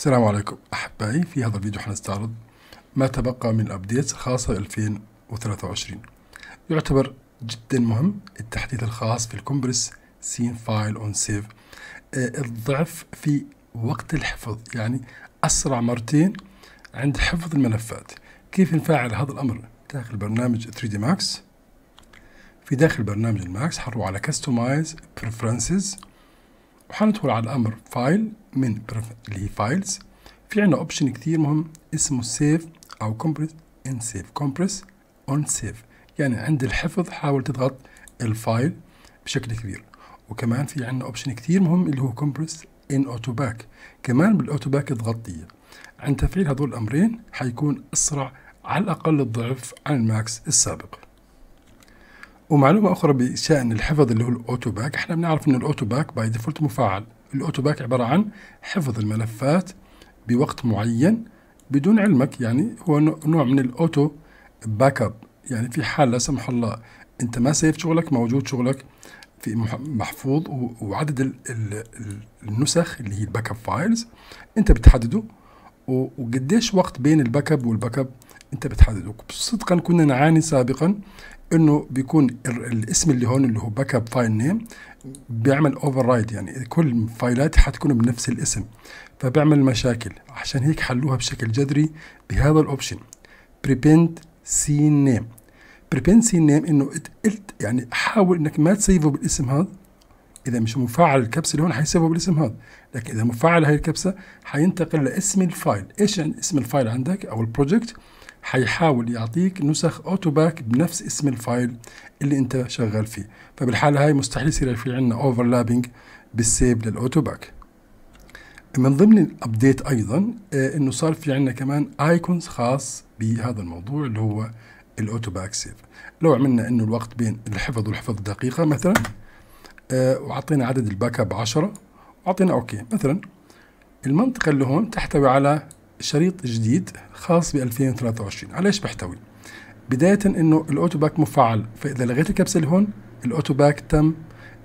السلام عليكم أحبائي في هذا الفيديو حنستعرض ما تبقى من الأبديتس الخاصة 2023 يعتبر جدا مهم التحديث الخاص في الكومبرس سين فايل اون سيف آه، الضعف في وقت الحفظ يعني أسرع مرتين عند حفظ الملفات كيف نفعل هذا الأمر داخل برنامج 3 دي ماكس في داخل برنامج الماكس حنروح على كستمايز بريفرنسز وحندخل على الأمر فايل من اللي هي فايلز في عندنا اوبشن كثير مهم اسمه سيف أو كومبريس إن سيف كومبريس أون سيف يعني عند الحفظ حاول تضغط الفايل بشكل كبير وكمان في عندنا اوبشن كثير مهم اللي هو كومبريس ان اوتو باك كمان بالاوتو باك اضغط دي عند تفعيل هذول الامرين حيكون اسرع على الاقل الضعف عن الماكس السابق ومعلومه اخرى بشان الحفظ اللي هو الاوتو باك احنا بنعرف ان الاوتو باك باي ديفولت مفعل الاوتو باك عباره عن حفظ الملفات بوقت معين بدون علمك يعني هو نوع من الاوتو باك اب يعني في حال لا سمح الله انت ما سيف شغلك موجود شغلك في محفوظ وعدد النسخ اللي هي الباك اب فايلز انت بتحدده وقديش وقت بين الباك اب والباك اب انت بتحدده صدقا كنا نعاني سابقا انه بيكون الاسم اللي هون اللي هو باك اب فايل نيم بيعمل اوفر رايد يعني كل الفايلات حتكون بنفس الاسم فبيعمل مشاكل عشان هيك حلوها بشكل جذري بهذا الاوبشن بريبند سي نيم بريبند سي نيم انه قلت يعني حاول انك ما تسيفه بالاسم هذا اذا مش مفعل الكبسه اللي هون حيسيفه بالاسم هذا لكن اذا مفعل هاي الكبسه حينتقل لاسم الفايل ايش يعني اسم الفايل عندك او البروجكت حيحاول يعطيك نسخ اوتوباك بنفس اسم الفايل اللي انت شغال فيه فبالحالة هاي مستحيل يصير في عندنا اوفرلابينج بالسيب للاوتوباك من ضمن الابديت ايضا آه انه صار في عندنا كمان ايكونز خاص بهذا الموضوع اللي هو الاوتوباك سيف لو عملنا انه الوقت بين الحفظ والحفظ دقيقة مثلا آه وعطينا عدد الباك اب 10 وعطينا اوكي مثلا المنطقة اللي هون تحتوي على شريط جديد خاص ب 2023 على ايش بحتوي بداية انه الاوتو باك مفعل فاذا لغيت الكبسة هون الاوتو باك تم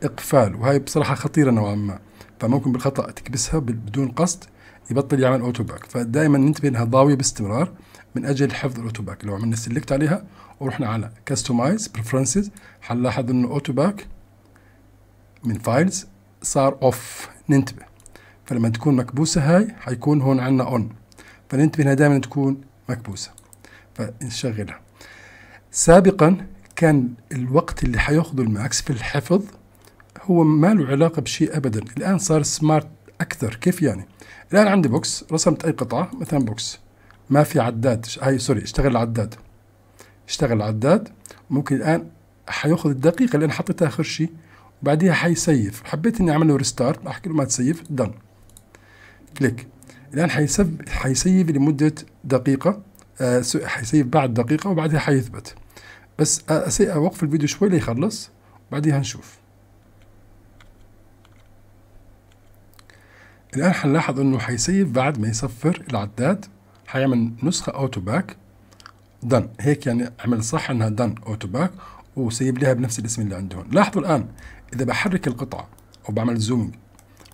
اقفال وهي بصراحة خطيرة نوعا ما فممكن بالخطأ تكبسها بدون قصد يبطل يعمل اوتو باك فدائما ننتبه انها ضاوية باستمرار من اجل حفظ الاوتو باك لو عملنا سيلكت عليها ورحنا على كستمايز بريفرنسز حنلاحظ انه اوتو باك من فايلز صار اوف ننتبه فلما تكون مكبوسة هاي حيكون هون عندنا اون فننتبه انها دائما تكون مكبوسة فنشغلها سابقا كان الوقت اللي حياخذه الماكس في الحفظ هو ما له علاقة بشيء أبدا الآن صار سمارت أكثر كيف يعني الآن عندي بوكس رسمت أي قطعة مثلا بوكس ما في عداد هاي سوري اشتغل العداد اشتغل العداد ممكن الآن حياخذ الدقيقة اللي أنا حطيتها آخر شيء وبعديها حيسيف حبيت إني أعمل له ريستارت أحكي له ما تسيف دن كليك الآن حيسب حيسيب لمدة دقيقة آه، حيسيب بعد دقيقة وبعدها حيثبت بس آه، أوقف الفيديو شوي ليخلص وبعدها نشوف الآن حنلاحظ إنه حيسيب بعد ما يصفر العداد حيعمل نسخة أوتو باك دن هيك يعني عمل صح إنها دن أوتو باك وسيب لها بنفس الاسم اللي عندهم لاحظوا الآن إذا بحرك القطعة وبعمل زوم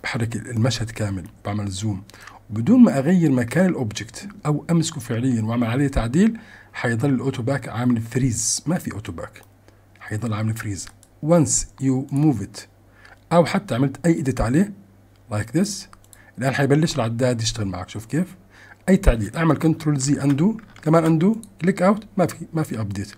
بحرك المشهد كامل بعمل زوم بدون ما اغير مكان الاوبجكت او امسكه فعليا واعمل عليه تعديل هيضل الاوتو باك عامل فريز ما في اوتو باك هيضل عامل فريز وانس يو موف ات او حتى عملت اي اديت عليه لايك like ذس الان حيبلش العداد يشتغل معك شوف كيف اي تعديل اعمل كنترول زي اندو كمان اندو كليك اوت ما في ما في ابديت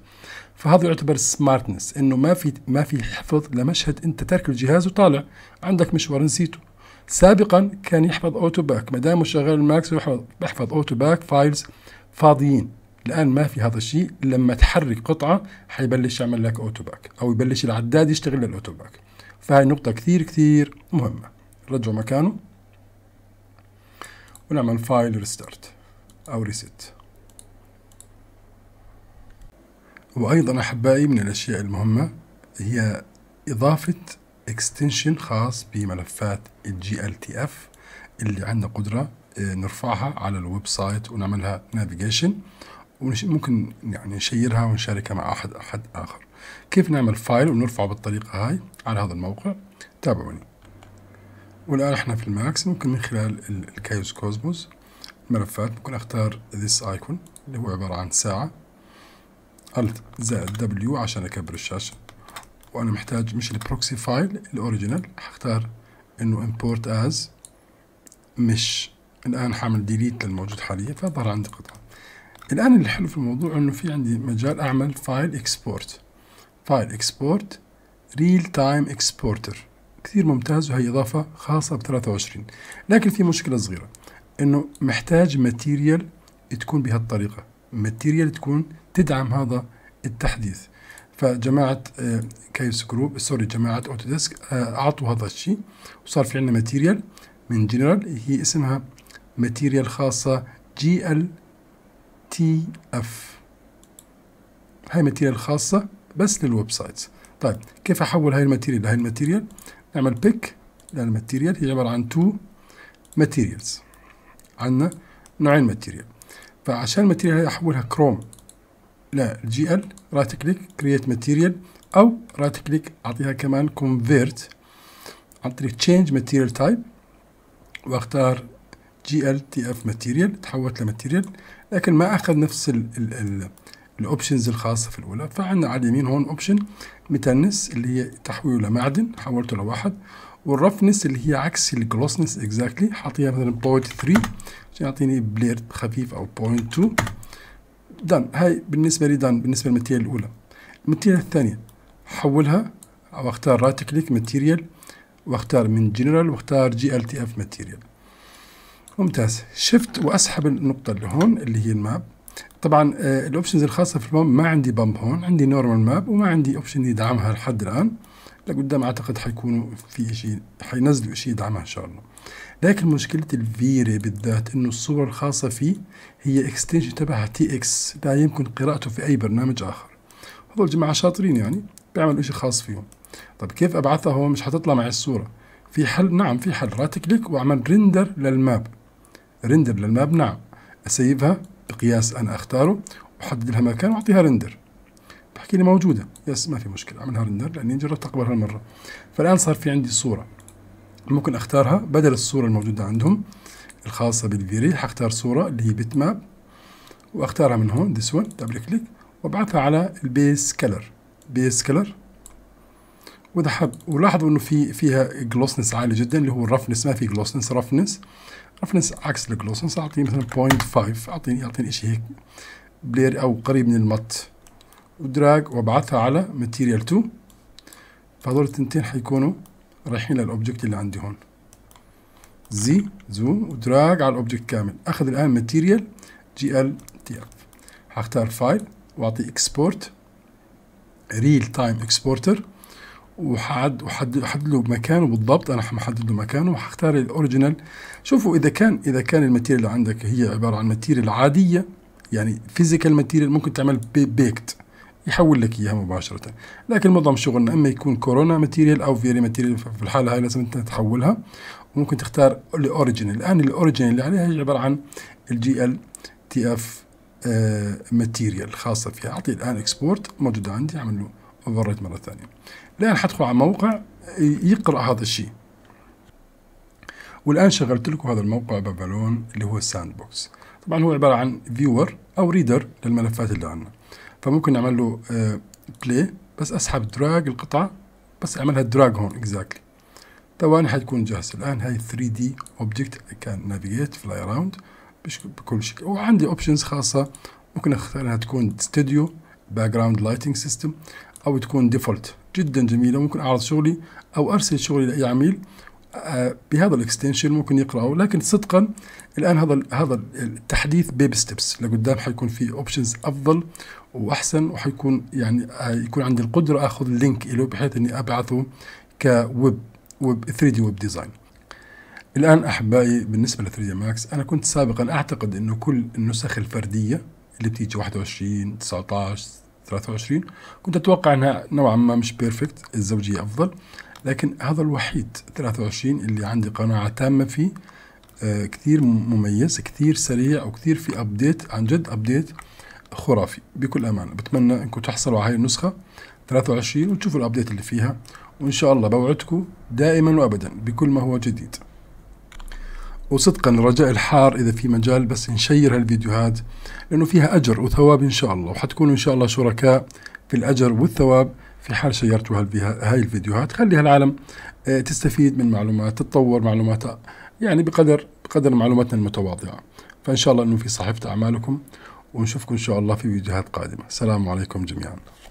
فهذا يعتبر سمارتنس انه ما في ما في حفظ لمشهد انت ترك الجهاز وطالع عندك مشوار نسيته سابقا كان يحفظ اوتو باك ما دام شغال الماكس يحفظ اوتو باك فايلز فاضيين الان ما في هذا الشيء لما تحرك قطعه حيبلش يعمل لك اوتو باك او يبلش العداد يشتغل للاوتو باك فهي نقطه كثير كثير مهمه رجعوا مكانه ونعمل فايل ريستارت او ريست وايضا احبائي من الاشياء المهمه هي اضافه اكستنشن خاص بملفات الجي ال تي اف اللي عندنا قدره آه، نرفعها على الويب سايت ونعملها نافيجيشن وممكن يعني نشيرها ونشاركها مع احد احد اخر كيف نعمل فايل ونرفعه بالطريقه هاي على هذا الموقع تابعوني والان احنا في الماكس ممكن من خلال الكايوس كوزموس ملفات ممكن اختار this ايكون اللي هو عباره عن ساعه Alt زائد W عشان أكبر الشاشة وانا محتاج مش البروكسي فايل الاوريجينال حختار انه امبورت از مش الان هعمل ديليت للموجود حاليا فظهر عندي قطعه الان اللي حلو في الموضوع انه في عندي مجال اعمل فايل اكسبورت فايل اكسبورت ريل تايم اكسبورتر كثير ممتاز وهي اضافه خاصه ب 23 لكن في مشكله صغيره انه محتاج ماتيريال تكون بهالطريقه ماتيريال تكون تدعم هذا التحديث فجماعه آه، كايوس جروب سوري جماعه اوتوديسك آه، اعطوا هذا الشيء وصار في عندنا ماتيريال من جنرال هي اسمها ماتيريال خاصه جي ال تي اف هاي ماتيريال خاصه بس للويب سايت طيب كيف احول هاي الماتيريال لهي الماتيريال نعمل بيك للماتيريال هي عباره عن تو ماتيريالز عندنا نوعين ماتيريال فعشان الماتيريال هي احولها كروم للجي ال رايت كليك كرييت ماتيريال او رايت كليك اعطيها كمان كونفيرت عن طريق تشينج ماتيريال تايب واختار جي ال تي اف ماتيريال تحولت لماتيريال لكن ما اخذ نفس الاوبشنز الخاصه في الاولى فعندنا على اليمين هون اوبشن متنس اللي هي تحويله لمعدن حولته لواحد والرفنس اللي هي عكس الجلوسنس اكزاكتلي حاطيها مثلا بوينت 3 عشان يعطيني بلير خفيف او بوينت 2 دان هاي بالنسبة لي دان بالنسبة للماتيريال الأولى الماتيريال الثانية حولها أو اختار رايت كليك ماتيريال واختار من جنرال واختار جي ال تي اف ماتيريال ممتاز شفت واسحب النقطة اللي هون اللي هي الماب طبعا آه، الاوبشنز الخاصة في الماب ما عندي بامب هون عندي نورمال ماب وما عندي اوبشن يدعمها لحد الآن لقدام اعتقد حيكونوا في شيء حينزلوا شيء يدعمها ان شاء الله لكن مشكله الفيري بالذات انه الصور الخاصه فيه هي اكستنشن تبعها تي اكس لا يمكن قراءته في اي برنامج اخر هذول جماعه شاطرين يعني بيعملوا شيء خاص فيهم طب كيف ابعثها هو مش حتطلع معي الصوره في حل نعم في حل رايت كليك واعمل ريندر للماب ريندر للماب نعم اسيبها بقياس انا اختاره واحدد لها مكان واعطيها ريندر بحكي لي موجوده يس ما في مشكله اعملها رندر لاني جربت أقبل هالمره فالان صار في عندي صوره ممكن اختارها بدل الصوره الموجوده عندهم الخاصه بالفيري حختار صوره اللي هي بيت ماب واختارها من هون ذس ون دبل كليك وابعثها على البيس كلر بيس كلر واذا حب ولاحظوا انه في فيها جلوسنس عالي جدا اللي هو الرفنس ما في جلوسنس رفنس رفنس عكس الجلوسنس اعطيه مثلا 0.5 اعطيني اعطيني شيء هيك بلير او قريب من المط ودراج وابعثها على ماتيريال 2 فهذول التنتين حيكونوا رايحين للاوبجكت اللي عندي هون زي زوم ودراج على الاوبجكت كامل اخذ الان ماتيريال جي ال تي اف حختار فايل واعطي اكسبورت ريل تايم اكسبورتر وحد وحدد له مكانه بالضبط انا حمحدد له مكانه وحختار الاوريجينال شوفوا اذا كان اذا كان الماتيريال اللي عندك هي عباره عن ماتيريال عاديه يعني فيزيكال ماتيريال ممكن تعمل بيكت يحول لك اياها مباشره لكن معظم شغلنا اما يكون كورونا ماتيريال او فيري ماتيريال في الحاله هاي لازم انت تحولها وممكن تختار الاوريجن الان الاوريجن اللي عليها هي عباره عن الجي ال تي اف آه، ماتيريال خاصه فيها اعطي الان اكسبورت موجوده عندي اعمل له اوفر مره ثانيه الان حدخل على موقع يقرا هذا الشيء والان شغلت لكم هذا الموقع بابالون اللي هو الساند بوكس طبعا هو عباره عن فيور او ريدر للملفات اللي عندنا فممكن نعمل له بلاي آه، بس اسحب دراج القطعه بس اعملها دراج هون اكزاكتلي طبعا حتكون جاهزه الان هاي 3 دي اوبجكت كان نافيجيت فلاي اراوند بكل شكل وعندي اوبشنز خاصه ممكن اختار انها تكون ستوديو باك جراوند لايتنج سيستم او تكون ديفولت جدا جميله ممكن اعرض شغلي او ارسل شغلي لاي عميل آه، بهذا الاكستنشن ممكن يقراه لكن صدقا الان هذا هذا التحديث بيبي ستيبس لقدام حيكون في اوبشنز افضل واحسن وحيكون يعني آه، يكون عندي القدره اخذ اللينك له بحيث اني ابعثه كويب ويب 3 دي ويب ديزاين الان احبائي بالنسبه ل 3 دي ماكس انا كنت سابقا اعتقد انه كل النسخ الفرديه اللي بتيجي 21 19 23 كنت اتوقع انها نوعا ما مش بيرفكت الزوجيه افضل لكن هذا الوحيد 23 اللي عندي قناعه تامه فيه آه كثير مميز كثير سريع وكثير في ابديت عن جد ابديت خرافي بكل أمانة بتمنى أنكم تحصلوا على هاي النسخة 23 وتشوفوا الأبديت اللي فيها وإن شاء الله بوعدكم دائما وأبدا بكل ما هو جديد وصدقا الرجاء الحار إذا في مجال بس نشير هالفيديوهات لأنه فيها أجر وثواب إن شاء الله وحتكونوا إن شاء الله شركاء في الأجر والثواب في حال شيرتوا هاي الفيديوهات خلي هالعالم آه، تستفيد من معلومات تتطور معلوماتها يعني بقدر بقدر معلوماتنا المتواضعة فإن شاء الله أنه في صحيفة أعمالكم ونشوفكم إن شاء الله في فيديوهات قادمة السلام عليكم جميعا